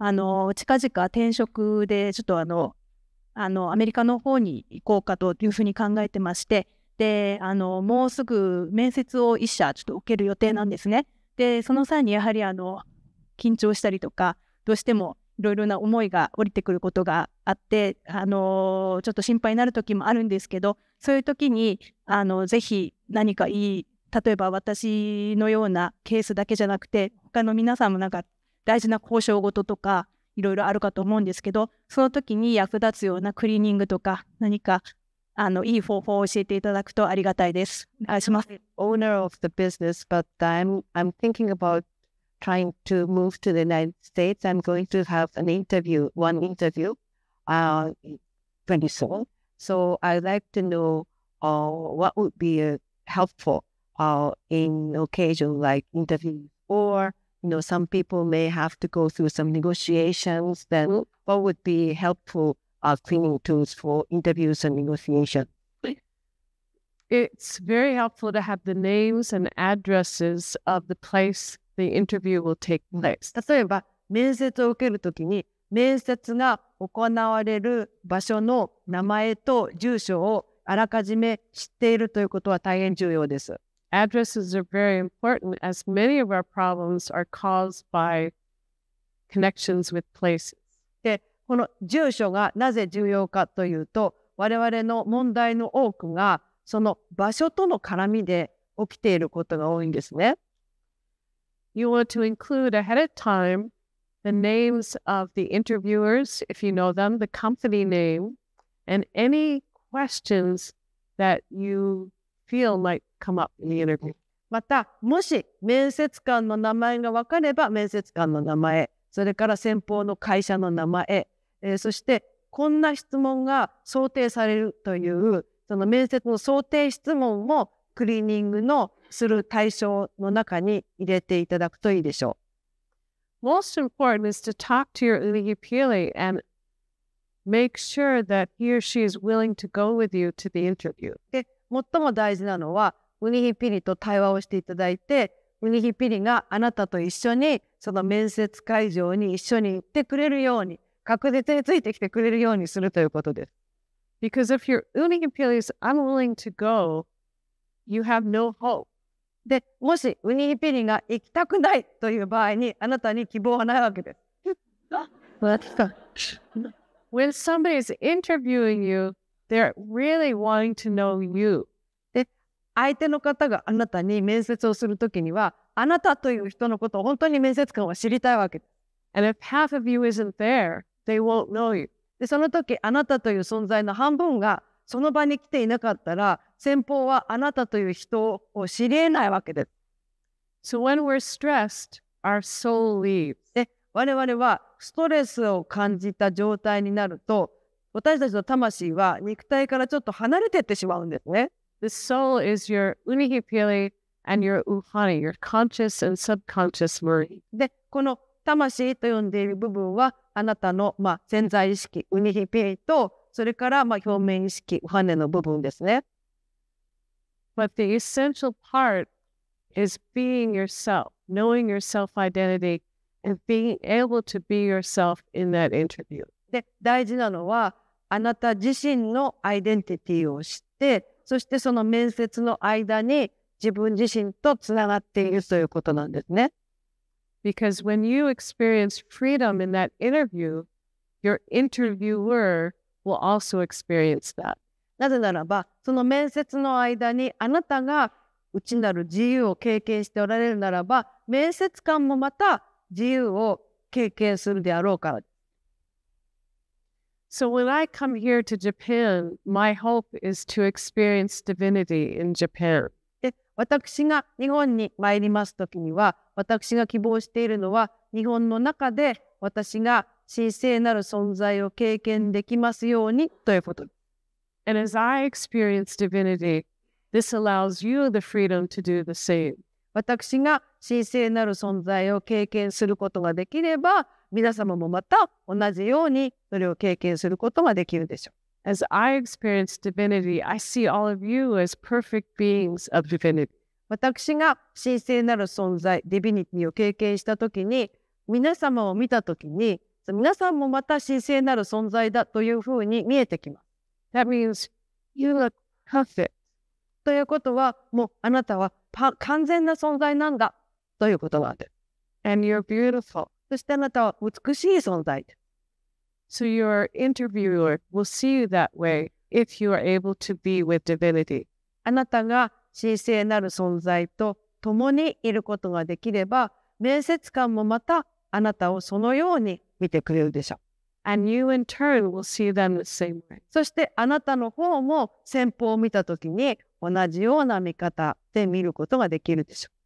あの、近々転職で、ちょっとあの、あの、アメリカの方に行こうかというふうに考えてまして、で、あの、もうすぐ面接を1社ちょっと受ける予定なんですね。で、その際にやはりあの、緊張したりとか、どうしてもいろいろな思いが降りてくることがあって、あのちょっと心配になる時もあるんですけど、そういう時に、あの、ぜひ何かいい、例えば私のようなケースだけじゃなくて、他の皆さんもなんか大事な交渉事とか、いろいろあるかと思うんですけど、その時に役立つようなクリーニングとか、何か、あの、いい方法を教えていただくとありがたいです。お願いします。Owner of the business, but I'm, I'm thinking about trying to move to the United States. I'm going to have an interview, one interview, uh, pretty soon. So I'd like to know uh, what would be uh, helpful uh, in occasion like i n t e r v i e w or you know, some people may have to go through some negotiations. Then, what would be helpful uh, cleaning tools for interviews and negotiation? It's very helpful to have the names and addresses of the place the interview will take place. 例えば、面接を受けるときに、面接が行われる場所の名前と住所をあらかじめ知っているということは大変重要です。addresses are very important as many of our problems are caused by connections with places. で、この住所がなぜ重要かというと、我々の問題の多くがその場所との絡みで起きていることが多いんですね。You want to include ahead of time the names of the interviewers, if you know them, the company name, and any questions that you feel like come up in the interview. また、もし面接官の名前が分かれば、面接官の名前、それから先方の会社の名前、えー、そしてこんな質問が想定されるという、その面接の想定質問もクリーニングのする対象の中に入れていただくといいでしょう。Most important is to talk to your UPLA i and make sure that he or she is willing to go with you to the interview. 最も大事なのはウニヒピリと対話をしていただいてウニヒピリがあなたと一緒にその面接会場に一緒に行ってくれるように確実についてきてくれるようにするということです。Because if your ウニヒピリ i is unwilling to go, you have no hope. で、もしウニヒピリが行きたくないという場合にあなたに希望はないわけです。When somebody is interviewing you, They're really wanting to know you. で、相手の方があなたに面接をするときには、あなたという人のことを本当に面接官は知りたいわけです。And if half of you isn't there, they won't know you. で、その時、あなたという存在の半分がその場に来ていなかったら、先方はあなたという人を知り得ないわけです。So when we're stressed, our soul leaves. で、我々はストレスを感じた状態になると、私たちの魂は肉体からちょっと離れてってしまうんですね。The soul is your unihipili and your uhani, your conscious and subconscious m i r d で、この魂と呼んでいる部分は、あなたの、まあ、潜在意識、ウニヒピリと、それから、まあ、表面意識、ウハネの部分ですね。But the essential part is being yourself, knowing your self identity, and being able to be yourself in that interview. で、大事なのは、あなた自身のアイデンティティを知って、そしてその面接の間に自分自身とつながっているということなんですね。Because when you experience freedom in that interview, your interviewer will also experience that. なぜならば、その面接の間にあなたが内なる自由を経験しておられるならば、面接官もまた自由を経験するであろうからです。So when I come here to Japan, my hope is to experience divinity in Japan. 私が日本に参りますときには、私が希望しているのは、日本の中で私が神聖なる存在を経験できますようにということです。And as I experience divinity, this allows you the freedom to do the same. 私が神聖なる存在を経験することができれば、皆様もまた同じようにそれを経験することができるでしょう。As I experience divinity, I see all of you as perfect beings of divinity. 私が神聖なる存在、ディビニティを経験したときに、皆様を見たときに、皆さんもまた神聖なる存在だというふうに見えてきます。That means you look perfect. ということは、もうあなたは完全な存在なんだということなんです。And you're beautiful. そしてあなたは美しい存在。So your interviewer will see you that way if you are able to be with divinity. あなたが神聖なる存在と共にいることができれば、面接官もまたあなたをそのように見てくれるでしょう。And you in turn will see them the same way. そしてあなたの方も先方を見たときに同じような見方で見ることができるでしょう。